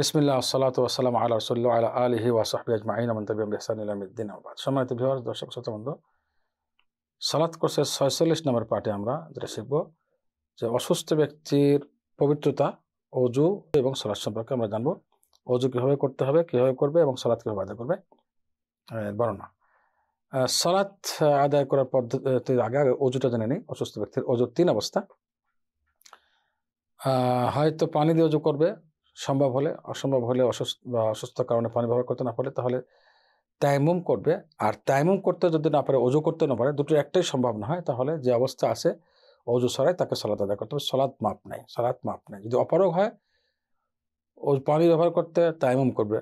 বিসমিল্লা সালাত ওয়াসালাম আল্লাহ সাল্লু আল্লাহ আলহি ওয়াসাহবি আজমাইন আমন্তবিম বেহসানিলামদ্দিন আবাদ সময়ত ভিওয়ার দর্শক শ্রোতবন্ধু সালাত কোর্সের ছয়চল্লিশ নম্বর পাঠে আমরা যেটা শিখব যে অসুস্থ ব্যক্তির পবিত্রতা অজু এবং সালাদ সম্পর্কে আমরা জানবো অজু কীভাবে করতে হবে কীভাবে করবে এবং সালাদ কীভাবে আদায় করবে বর্ণনা সালাত আদায় করার পদ্ধতির আগে আগে অজুটা জেনে নিই অসুস্থ ব্যক্তির অজুর তিন অবস্থা হয়তো পানি দিয়ে অজু করবে সম্ভব হলে অসম্ভব হলে অসুস্থ বা অসুস্থ কারণে পানি ব্যবহার করতে না পারে তাহলে তাইমুম করবে আর তাইমুম করতে যদি না পারে অজু করতে না পারে দুটো একটাই সম্ভব না হয় তাহলে যে অবস্থা আছে অজু সরায় তাকে সলাত আদায় করতে হবে সলাৎ মাপ নাই সলাৎ মাপ নাই যদি অপারগ হয় ও পানি ব্যবহার করতে তাইমুম করবে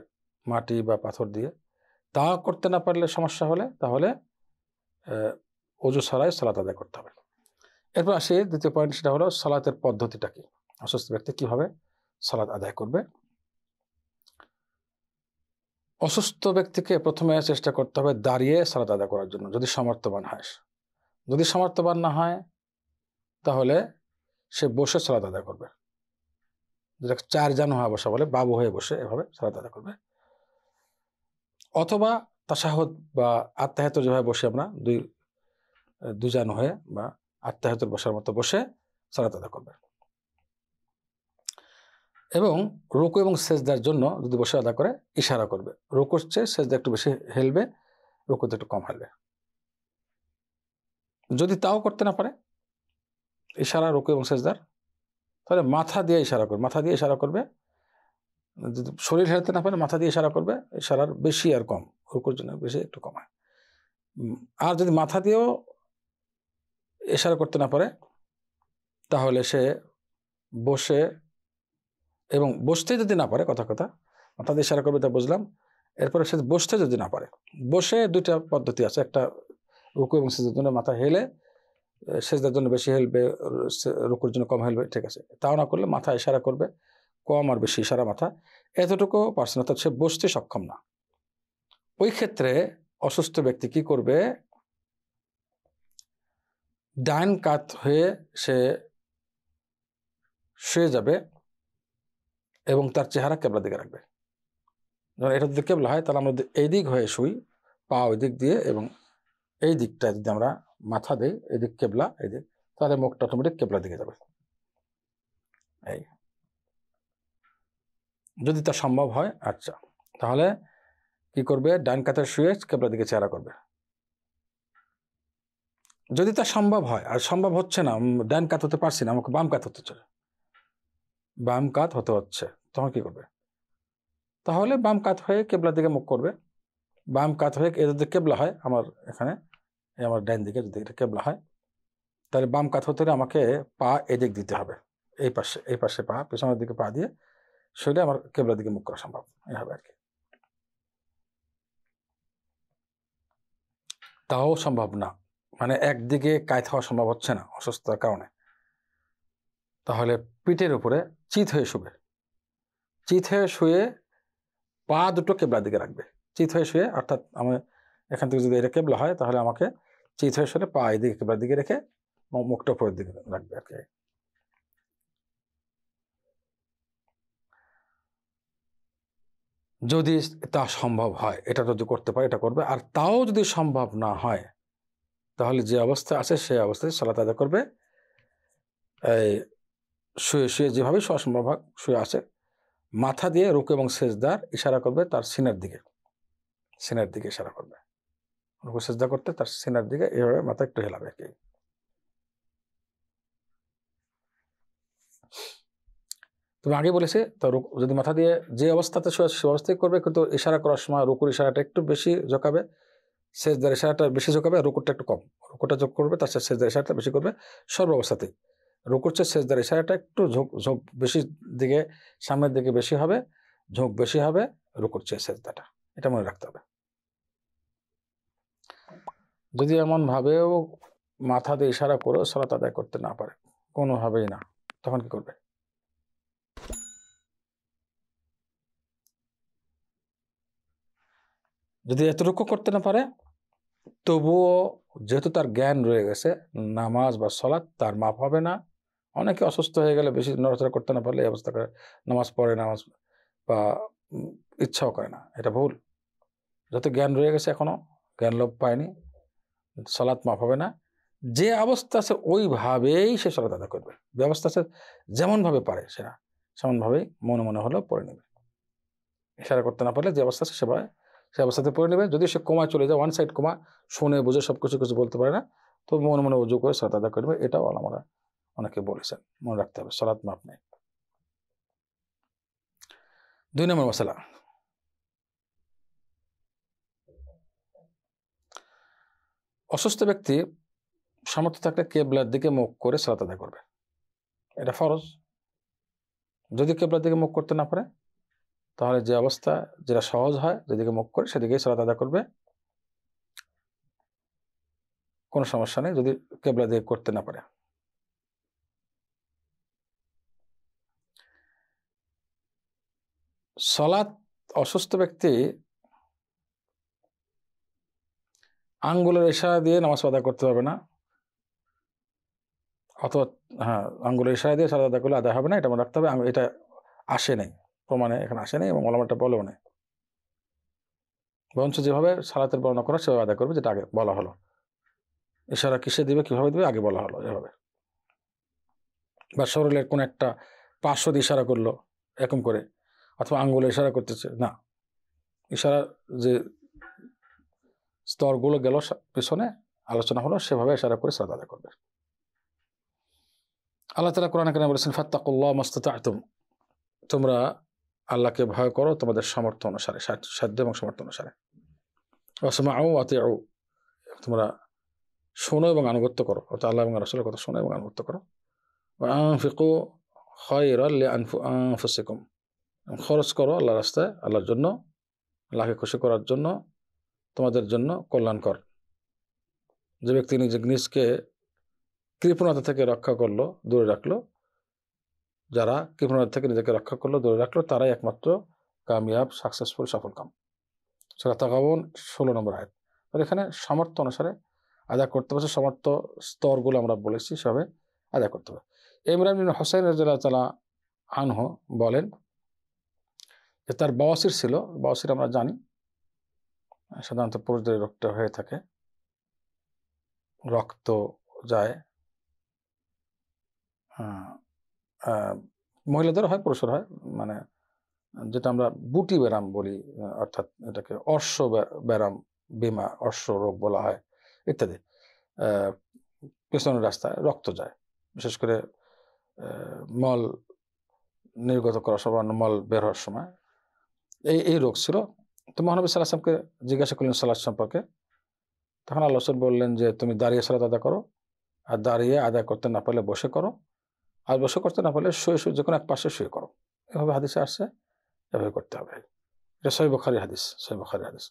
মাটি বা পাথর দিয়ে তা করতে না পারলে সমস্যা হলে তাহলে অজু সরায় সলাত আদায় করতে হবে এরপর আসি দ্বিতীয় পয়েন্ট সেটা হলো সলাতের পদ্ধতিটা কি অসুস্থ ব্যক্তি কীভাবে সালাদ আদায় করবে অসুস্থ ব্যক্তিকে প্রথমে চেষ্টা করতে হবে দাঁড়িয়ে সালাদ আদায় করার জন্য যদি সামর্থ্যবান হয় যদি সামর্থ্যবান না হয় তাহলে সে বসে সালাদ আদায় করবে যেটা চার জান হয় বসা বলে বাবু হয়ে বসে এভাবে সালাদ আদায় করবে অথবা তাসাহত বা আত্মাহাতর যেভাবে বসে আমরা দুই দুজন হয়ে বা আত্মাহাতর বসার মতো বসে সালাদ আদায় করবে এবং রুকু এবং সেজদার জন্য যদি বসে আদা করে ইশারা করবে রুকুর চেয়ে সেজদা একটু বেশি হেলবে রুকুতে একটু কম হেলবে যদি তাও করতে না পারে ইশারা রুকু এবং সেজদার তাহলে মাথা দিয়ে ইশারা করবে মাথা দিয়ে ইশারা করবে যদি শরীর হেলতে না পারে মাথা দিয়ে ইশারা করবে ইশারার বেশি আর কম রুকুর জন্য বেশি একটু কমায় আর যদি মাথা দিয়েও ইশারা করতে না পারে তাহলে সে বসে এবং বসতে যদি না পারে কথা কথা অর্থাৎ ইশারা করবে তা বুঝলাম এরপরে সে বসতে যদি না পারে বসে দুইটা পদ্ধতি আছে একটা রুকু এবং সেজদার জন্য মাথা হেলে সেজদার জন্য বেশি হেলবে রুকুর জন্য কম হেলবে ঠিক আছে তাও না করলে মাথা ইশারা করবে কম আর বেশি ইশারা মাথা এতটুকু পারছে না সে বসতে সক্ষম না ওই ক্ষেত্রে অসুস্থ ব্যক্তি কি করবে ডাইন কাত হয়ে সে শুয়ে যাবে এবং তার চেহারা কেবলা দিকে রাখবে যখন এটা যদি কেবলা হয় তাহলে আমরা এই দিক হয়ে শুই পা ওই দিক দিয়ে এবং এই দিকটা যদি আমরা মাথা দিই এদিক কেবলা এদিক তাহলে মুখটা অটোমেটিক কেবলা দিকে যাবে এই যদি তা সম্ভব হয় আচ্ছা তাহলে কি করবে ডান কাতে শুয়ে কেবলা দিকে চেহারা করবে যদি তা সম্ভব হয় আর সম্ভব হচ্ছে না ডান কাত হতে পারছি না আমাকে বাম কাত হতে চলে বাম কাত হতে হচ্ছে তখন কি করবে তাহলে বাম কাত হয়ে কেবলার দিকে মুখ করবে বাম কাত হয়ে এ যদি কেবলা হয় আমার এখানে আমার ডাইন দিকে যদি এটা কেবলা হয় তাহলে বাম কাত হতে হলে আমাকে পা এদিক দিতে হবে এই পাশে এই পাশে পা পেছনের দিকে পা দিয়ে শরীরে আমার কেবলার দিকে মুখ করা সম্ভব এই হবে আর কি তাও সম্ভব না মানে একদিকে কায়ত হওয়া সম্ভব হচ্ছে না অসুস্থতার কারণে তাহলে পিঠের উপরে চিত হয়ে শুবে চিত হয়ে শুয়ে পা দুটো কেবলার দিকে রাখবে চিত হয়ে শুয়ে অর্থাৎ আমার এখান থেকে যদি এটা কেবলা হয় তাহলে আমাকে চিত হয়ে শুনে পা এদিকে কেবলার দিকে রেখে মুখটা উপরের দিকে রাখবে আর কি যদি তা সম্ভব হয় এটা যদি করতে পারে এটা করবে আর তাও যদি সম্ভব না হয় তাহলে যে অবস্থা আছে সেই অবস্থায় সালাত আদায় করবে এই শুয়ে শুয়ে যেভাবে শোয়া শুয়ে আছে মাথা দিয়ে রুকু এবং সেজদার ইশারা করবে তার সিনার দিকে সিনার দিকে ইশারা করবে রুকু সেজদা করতে তার সিনার দিকে এভাবে মাথা একটু হেলাবে কি তুমি আগে বলেছে তো যদি মাথা দিয়ে যে অবস্থাতে শুয়ে সে অবস্থায় করবে কিন্তু ইশারা করার সময় রুকুর ইশারাটা একটু বেশি ঝোঁকাবে সেজদার ইশারাটা বেশি ঝোঁকাবে রুকুরটা একটু কম রুকুটা যোগ করবে তার সাথে সেজদার ইশারাটা বেশি করবে সর্ব অবস্থাতেই রুকুচ্ছে সেজদার ইশারাটা একটু ঝোঁক ঝোঁক বেশি দিকে সামনের দিকে বেশি হবে ঝোঁক বেশি হবে রুকুচ্ছে সেজদাটা এটা মনে রাখতে হবে যদি এমনভাবেও মাথা দিয়ে ইশারা করেও সালাত আদায় করতে না পারে কোনোভাবেই না তখন কি করবে যদি এতটুকু করতে না পারে তবুও যেহেতু তার জ্ঞান রয়ে গেছে নামাজ বা সলাৎ তার মাপ হবে না অনেকে অসুস্থ হয়ে গেলে বেশি নড়াচড়া করতে না পারলে এই অবস্থা করে নামাজ পড়ে নামাজ বা ইচ্ছাও করে না এটা ভুল যত জ্ঞান রয়ে গেছে এখনও জ্ঞান লোভ পায়নি সলাৎ মাফ হবে না যে অবস্থা আছে ওইভাবেই সে সলাৎ আদা করবে ব্যবস্থা আছে যেমনভাবে পারে সেটা সেমনভাবেই মনে মনে হলেও পড়ে নেবে ইশারা করতে না পারলে যে অবস্থা আছে সেবায় সে অবস্থাতে পড়ে নেবে যদি সে কমায় চলে যায় ওয়ান সাইড কোমা শুনে বুঝে সব কিছু কিছু বলতে পারে না তো মনে মনে উজু করে সলাৎ আদা করবে এটাও আলামরা অনেকে বলেছেন মনে রাখতে হবে সলাৎ মাপ নেই দুই নম্বর মশলা অসুস্থ ব্যক্তি সামর্থ্য থাকলে কেবলার দিকে মুখ করে সলাত আদায় করবে এটা ফরজ যদি কেবলার দিকে মুখ করতে না পারে তাহলে যে অবস্থা যেটা সহজ হয় যেদিকে মুখ করে সেদিকেই সলাত আদায় করবে কোনো সমস্যা নেই যদি কেবলার দিকে করতে না পারে সলাৎ অসুস্থ ব্যক্তি আঙ্গুলের ইশারা দিয়ে নামাজ আদা করতে পারবে না অথবা হ্যাঁ আঙ্গুলের ইশারা দিয়ে সাদা আদা করলে আদা হবে না এটা মনে রাখতে হবে এটা আসে নেই প্রমাণে এখানে আসে নেই এবং ওলামাটা বলেও নেই বরঞ্চ যেভাবে সালাতের বর্ণনা করা সেভাবে আদা করবে যেটা আগে বলা হলো ইশারা কিসে দিবে কীভাবে দিবে আগে বলা হলো এভাবে বা শরীরের কোনো একটা পার্শ্ব ইশারা করলো এরকম করে অথবা আঙ্গুলে ইশারা করতেছে না ইশারা যে স্তরগুলো গেল পিছনে আলোচনা হলো সেভাবে ইশারা করে সাদা আদায় করবে আল্লাহ তালা কোরআন কেন বলেছেন ফাত্তাকুল্লাহ মস্তাত আতুম তোমরা আল্লাহকে ভয় করো তোমাদের সামর্থ্য অনুসারে সাধ্য এবং সামর্থ্য অনুসারে অসমা আউ আতে তোমরা শোনো এবং আনুগত্য করো অর্থাৎ আল্লাহ এবং রসলের কথা শোনো এবং আনুগত্য করো আনফিকু হয় আনফু আনফুসিকুম খরচ করো আল্লাহ রাস্তায় আল্লাহর জন্য আল্লাহকে খুশি করার জন্য তোমাদের জন্য কল্যাণকর যে ব্যক্তি নিজে নিজকে কৃপণতা থেকে রক্ষা করলো দূরে রাখলো যারা কৃপণতা থেকে নিজেকে রক্ষা করলো দূরে রাখলো তারাই একমাত্র কামিয়াব সাকসেসফুল সফল কাম সেটা তাকাবন ষোলো নম্বর আয়াত তাহলে এখানে সামর্থ্য অনুসারে আদায় করতে পারছে সামর্থ্য স্তরগুলো আমরা বলেছি সবে আদায় করতে পারে ইমরান হোসেন রাজা তালা আনহ বলেন যে তার বওয়াসির ছিল বওয়াসির আমরা জানি সাধারণত পুরুষদের রোগটা হয়ে থাকে রক্ত যায় হ্যাঁ, মহিলাদের হয় পুরুষের হয় মানে যেটা আমরা বুটি ব্যারাম বলি অর্থাৎ এটাকে অর্শ ব্যারাম বিমা অর্শ রোগ বলা হয় ইত্যাদি পেছনের রাস্তায় রক্ত যায় বিশেষ করে মল নির্গত করার সময় মল বের হওয়ার সময় এই এই রোগ ছিল তো মহানবী সাল্লাহামকে জিজ্ঞাসা করলেন সালাদ সম্পর্কে তখন আল্লাহ বললেন যে তুমি দাঁড়িয়ে সালাদ আদা করো আর দাঁড়িয়ে আদায় করতে না পারলে বসে করো আর বসে করতে না পারলে শুয়ে শুয়ে যে কোনো এক পাশে শুয়ে করো এভাবে হাদিসে আসছে এভাবে করতে হবে এটা সৈব খারি হাদিস সৈব খারি হাদিস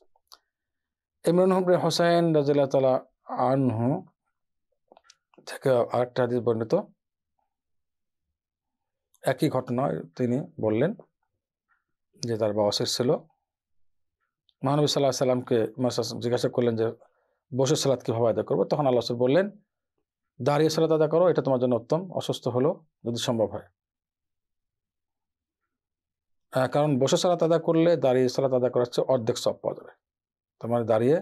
ইমরান হবরে হোসাইন রাজিল্লা তালা আনহু থেকে আরেকটা হাদিস বর্ণিত একই ঘটনা তিনি বললেন যে তার বাবা ছিল মহানবী সাল্লাহ সাল্লামকে জিজ্ঞাসা করলেন যে বসে সালাদ কীভাবে আদায় করবো তখন আল্লাহ বললেন দাঁড়িয়ে সালাদ আদা করো এটা তোমার জন্য উত্তম অসুস্থ হলো যদি সম্ভব হয় কারণ বসে সালাত আদা করলে দাঁড়িয়ে সালাত আদা করার চেয়ে অর্ধেক সব পাওয়া যাবে তোমার মানে দাঁড়িয়ে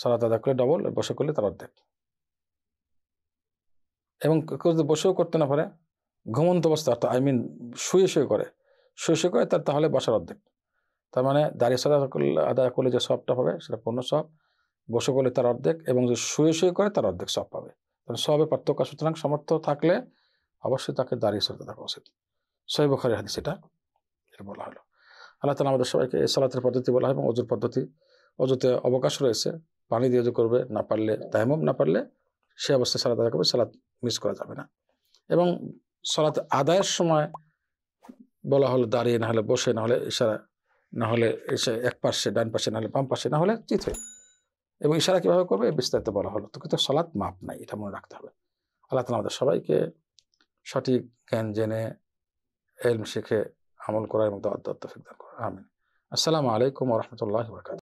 সালাত আদা করলে ডবল বসে করলে তার অর্ধেক এবং কেউ যদি বসেও করতে না পারে ঘুমন্ত অবস্থা অর্থাৎ আই মিন শুয়ে শুয়ে করে শৈশব করে তার তাহলে বসার অর্ধেক তার মানে দাঁড়িয়ে সাদা করলে আদা করলে যে সবটা হবে সেটা পূর্ণ সব বসে করলে তার অর্ধেক এবং যে শুয়ে শুয়ে করে তার অর্ধেক সব পাবে তাহলে মানে সবে পার্থক্য সুতরাং সমর্থ থাকলে অবশ্যই তাকে দাঁড়িয়ে সাদা দেখা উচিত সৈব খরে হাদিস এটা এটা বলা হলো আল্লাহ তালা আমাদের সবাইকে এই সালাতের পদ্ধতি বলা হয় এবং অজুর পদ্ধতি অজুতে অবকাশ রয়েছে পানি দিয়ে অজু করবে না পারলে তাহেমম না পারলে সে অবস্থায় সালাত আদায় করবে সালাত মিস করা যাবে না এবং সালাত আদায়ের সময় বলা হলো দাঁড়িয়ে না হলে বসে না হলে ইশারা না হলে এসে এক পাশে ডান পাশে না হলে বাম পাশে না হলে চিথে এবং ইশারা কীভাবে করবে বিস্তারিত বলা হলো তো কিন্তু সলাৎ মাপ নাই এটা মনে রাখতে হবে আল্লাহ তালা আমাদের সবাইকে সঠিক জ্ঞান জেনে এলম শিখে আমল করা এবং দাওয়াত দাওয়াত করা আমিন আসসালামু আলাইকুম রহমতুল্লাহ বরকাত